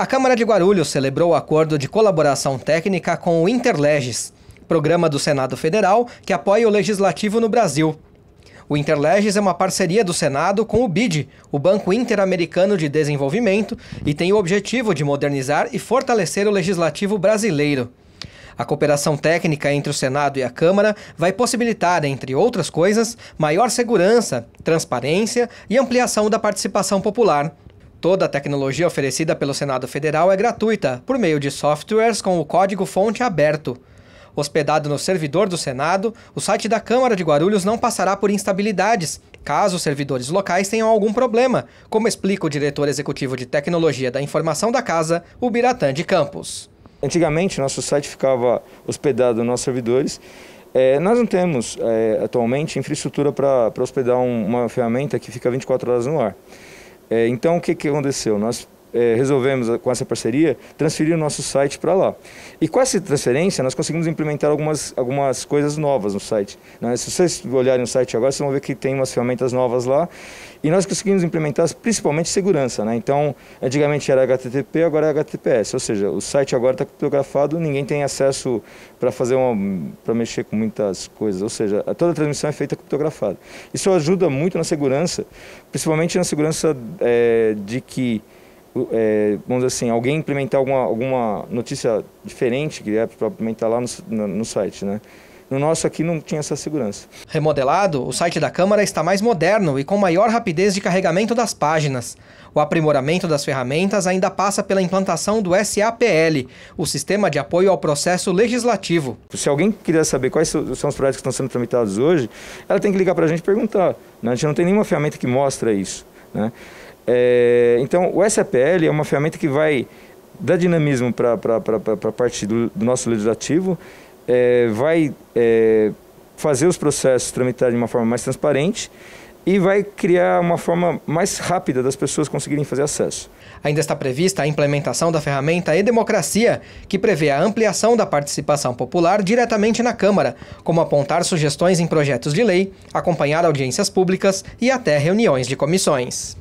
A Câmara de Guarulhos celebrou o acordo de colaboração técnica com o Interleges, programa do Senado Federal que apoia o legislativo no Brasil. O Interleges é uma parceria do Senado com o BID, o Banco Interamericano de Desenvolvimento, e tem o objetivo de modernizar e fortalecer o legislativo brasileiro. A cooperação técnica entre o Senado e a Câmara vai possibilitar, entre outras coisas, maior segurança, transparência e ampliação da participação popular. Toda a tecnologia oferecida pelo Senado Federal é gratuita, por meio de softwares com o código-fonte aberto. Hospedado no servidor do Senado, o site da Câmara de Guarulhos não passará por instabilidades, caso os servidores locais tenham algum problema, como explica o diretor executivo de Tecnologia da Informação da Casa, o Biratã de Campos. Antigamente, nosso site ficava hospedado nos servidores. É, nós não temos, é, atualmente, infraestrutura para hospedar um, uma ferramenta que fica 24 horas no ar. É, então, o que, que aconteceu? Nós é, resolvemos com essa parceria transferir o nosso site para lá. E com essa transferência, nós conseguimos implementar algumas, algumas coisas novas no site. Né? Se vocês olharem o site agora, vocês vão ver que tem umas ferramentas novas lá. E nós conseguimos implementar principalmente segurança. Né? Então, antigamente era HTTP, agora é HTTPS. Ou seja, o site agora está criptografado, ninguém tem acesso para fazer uma para mexer com muitas coisas. Ou seja, toda a transmissão é feita criptografada. Isso ajuda muito na segurança, principalmente na segurança é, de que é, vamos dizer assim, alguém implementar alguma, alguma notícia diferente que é para implementar lá no, no, site, né? No nosso aqui não tinha essa segurança. Remodelado, o site da Câmara está mais moderno e com maior rapidez de carregamento das páginas. O aprimoramento das ferramentas ainda passa pela implantação do SAPL, o Sistema de Apoio ao Processo Legislativo. Se alguém quiser saber quais são os projetos que estão sendo tramitados hoje, ela tem que ligar para a gente e perguntar. Né? A gente não tem nenhuma ferramenta que mostra isso. Né? É, então, o SAPL é uma ferramenta que vai dar dinamismo para a parte do, do, nosso legislativo, é, vai é, fazer os processos tramitar de uma forma mais transparente e vai criar uma forma mais rápida das pessoas conseguirem fazer acesso. Ainda está prevista a implementação da ferramenta E-Democracia, que prevê a ampliação da participação popular diretamente na Câmara, como apontar sugestões em projetos de lei, acompanhar audiências públicas e até reuniões de comissões.